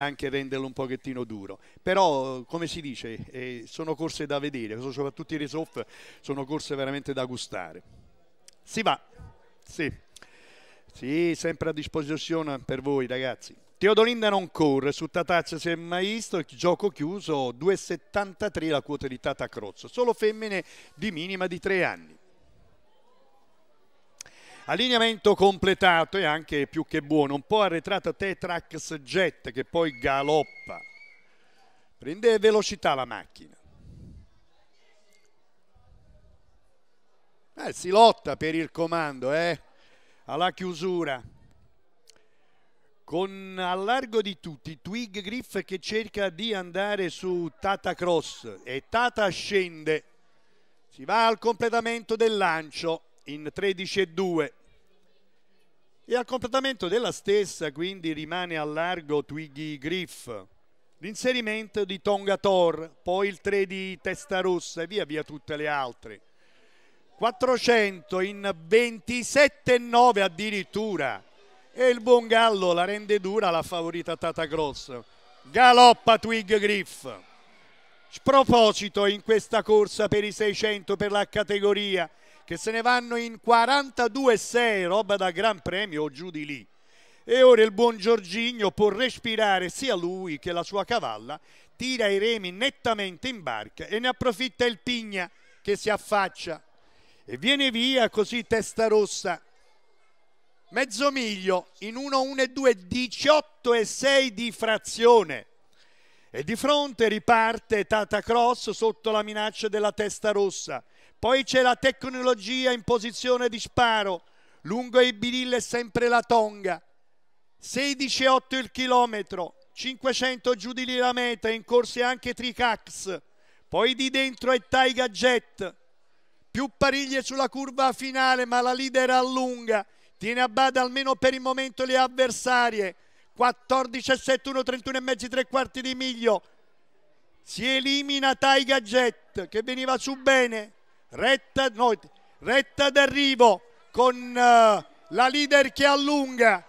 anche renderlo un pochettino duro. Però, come si dice, eh, sono corse da vedere, soprattutto i race sono corse veramente da gustare. Si va, sì. sì, sempre a disposizione per voi ragazzi. Teodolinda non corre, su Tataccia si è maestro, gioco chiuso, 2,73 la quota di Tata Crozzo, solo femmine di minima di 3 anni. Allineamento completato e anche più che buono, un po' arretrata Tetrax Jet che poi galoppa. Prende velocità la macchina. Eh, si lotta per il comando, eh? alla chiusura. Con al largo di tutti Twig Griff che cerca di andare su Tata Cross e Tata scende. Si va al completamento del lancio in 13 e 2 e al completamento della stessa quindi rimane a largo Twiggy Griff l'inserimento di Tonga Tor poi il 3 di Testa Rossa e via via tutte le altre 400 in 27,9 addirittura e il buon Gallo la rende dura la favorita Tata Cross galoppa Twig Griff sproposito in questa corsa per i 600 per la categoria che se ne vanno in 42-6, roba da gran premio o giù di lì. E ora il buon Giorgigno può respirare sia lui che la sua cavalla, tira i remi nettamente in barca e ne approfitta il Pigna che si affaccia e viene via così testa rossa. Mezzo miglio in 1, 1 2, 18 6 di frazione. E di fronte riparte Tata Cross sotto la minaccia della testa rossa. Poi c'è la tecnologia in posizione di sparo, lungo i il è sempre la tonga, 16,8 il chilometro, 500 giù di lì la meta, in corsi anche Tricax, poi di dentro è Taiga Jet, più pariglie sulla curva finale ma la leader allunga, tiene a bada almeno per il momento le avversarie, 14 7 1 31 e mezzi tre quarti di miglio si elimina Taiga Jet che veniva su bene retta, no, retta d'arrivo con uh, la leader che allunga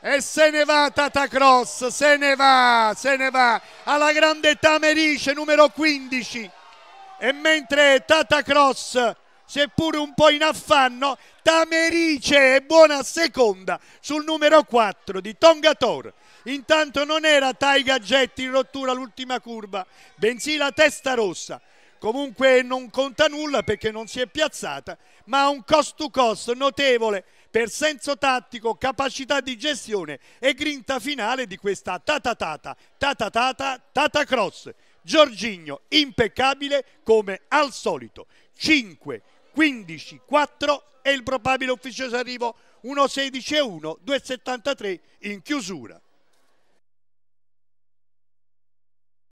e se ne va Tata Cross, se ne va, se ne va alla grande Tamerice numero 15 e mentre Tata Cross seppure un po' in affanno Tamerice è buona seconda sul numero 4 di Tongator intanto non era Taiga Getti in rottura l'ultima curva bensì la testa rossa comunque non conta nulla perché non si è piazzata, ma ha un cost to cost notevole per senso tattico, capacità di gestione e grinta finale di questa tatatata, tatatata, tata cross. Giorginio impeccabile come al solito. 5, 15, 4 e il probabile ufficioso arrivo 1,16 e 1, 2,73 in chiusura.